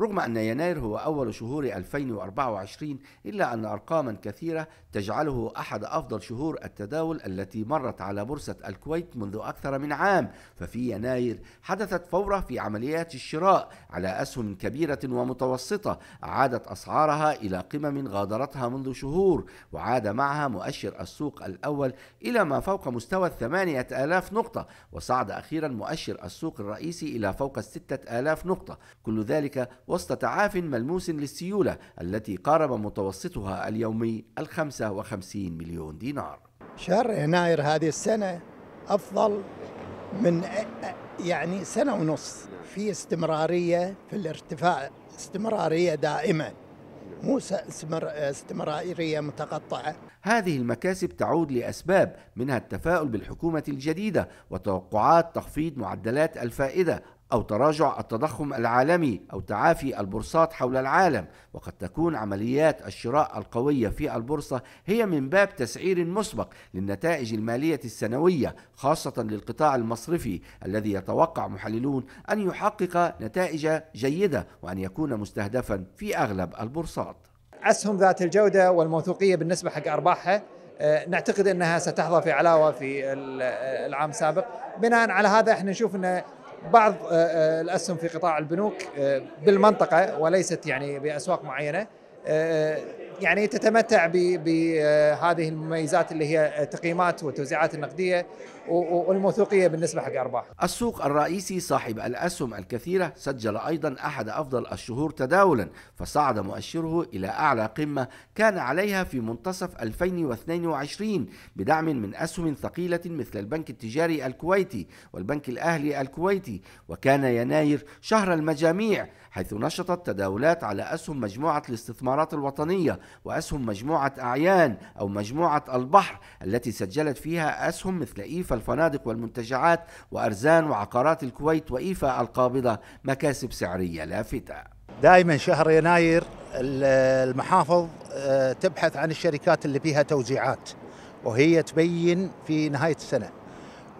رغم أن يناير هو أول شهور 2024 إلا أن أرقاما كثيرة تجعله أحد أفضل شهور التداول التي مرت على بورصة الكويت منذ أكثر من عام ففي يناير حدثت فورة في عمليات الشراء على أسهم كبيرة ومتوسطة عادت أسعارها إلى قمم غادرتها منذ شهور وعاد معها مؤشر السوق الأول إلى ما فوق مستوى الثمانية آلاف نقطة وصعد أخيرا مؤشر السوق الرئيسي إلى فوق الستة آلاف نقطة كل ذلك وسط تعاف ملموس للسيولة التي قارب متوسطها اليومي الخمسة 55 مليون دينار شهر يناير هذه السنة أفضل من يعني سنة ونص في استمرارية في الارتفاع استمرارية دائمة مو استمرارية متقطعة هذه المكاسب تعود لأسباب منها التفاؤل بالحكومة الجديدة وتوقعات تخفيض معدلات الفائدة أو تراجع التضخم العالمي أو تعافي البورصات حول العالم وقد تكون عمليات الشراء القوية في البورصة هي من باب تسعير مسبق للنتائج المالية السنوية خاصة للقطاع المصرفي الذي يتوقع محللون أن يحقق نتائج جيدة وأن يكون مستهدفا في أغلب البورصات أسهم ذات الجودة والموثوقية بالنسبة حق أرباحها آه، نعتقد انها ستحظى في علاوه في آه، العام السابق بناء على هذا احنا نشوف ان بعض آه، آه، الاسهم في قطاع البنوك آه، بالمنطقه وليست يعني باسواق معينه يعني تتمتع بهذه المميزات اللي هي تقييمات والتوزيعات النقديه والموثوقيه بالنسبه حق ارباح. السوق الرئيسي صاحب الاسهم الكثيره سجل ايضا احد افضل الشهور تداولا فصعد مؤشره الى اعلى قمه كان عليها في منتصف 2022 بدعم من اسهم ثقيله مثل البنك التجاري الكويتي والبنك الاهلي الكويتي وكان يناير شهر المجاميع حيث نشطت تداولات على اسهم مجموعه الاستثمارات الوطنيه وأسهم مجموعة أعيان أو مجموعة البحر التي سجلت فيها أسهم مثل إيفا الفنادق والمنتجعات وأرزان وعقارات الكويت وإيفا القابضة مكاسب سعرية لافتة دائما شهر يناير المحافظ آه، تبحث عن الشركات اللي فيها توزيعات وهي تبين في نهاية السنة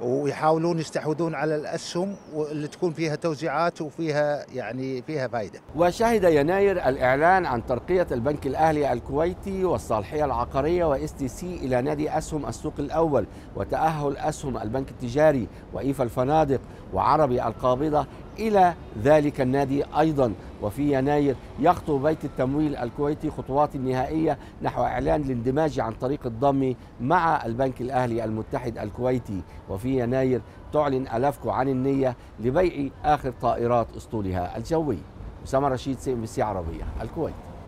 ويحاولون يستحوذون على الاسهم اللي تكون فيها توزيعات وفيها يعني فيها فائده. وشهد يناير الاعلان عن ترقيه البنك الاهلي الكويتي والصالحيه العقاريه واس تي سي الى نادي اسهم السوق الاول وتاهل اسهم البنك التجاري وايفا الفنادق وعربي القابضه الى ذلك النادي ايضا وفي يناير يخطو بيت التمويل الكويتي خطوات نهائية نحو إعلان الاندماج عن طريق الضم مع البنك الأهلي المتحد الكويتي وفي يناير تعلن ألافكو عن النية لبيع آخر طائرات أسطولها الجوي أسامة رشيد سي عربية الكويت